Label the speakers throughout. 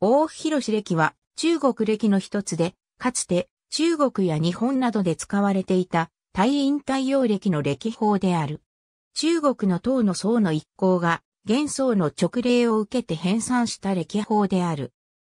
Speaker 1: 大広歴は中国歴の一つで、かつて中国や日本などで使われていた退院太陽歴の歴法である。中国の唐の僧の一行が元僧の直令を受けて編纂した歴法である。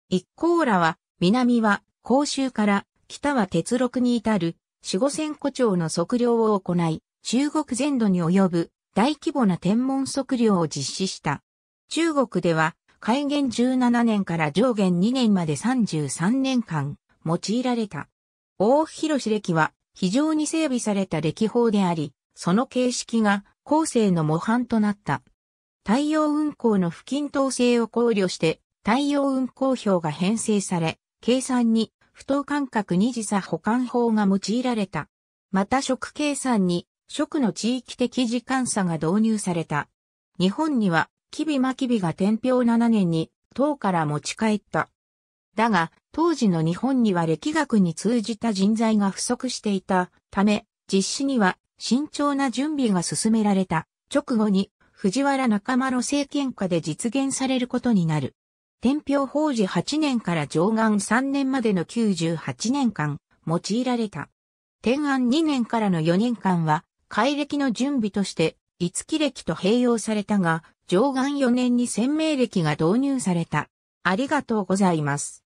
Speaker 1: 一行らは、南は公州から北は鉄六に至る守護千古町の測量を行い、中国全土に及ぶ大規模な天文測量を実施した。中国では開元17年から上元2年まで33年間用いられた。大広歴は非常に整備された歴法であり、その形式が後世の模範となった。太陽運行の不均等性を考慮して太陽運行表が編成され、計算に不等間隔二次差保管法が用いられた。また食計算に食の地域的時間差が導入された。日本にはビマキビが天平7年に、唐から持ち帰った。だが、当時の日本には歴学に通じた人材が不足していたため、実施には慎重な準備が進められた直後に藤原仲間の政権下で実現されることになる。天平法事8年から上岸3年までの98年間用いられた。天安2年からの4年間は、改暦の準備として五木歴と併用されたが、上岸4年に鮮明歴が導入された。ありがとう
Speaker 2: ございます。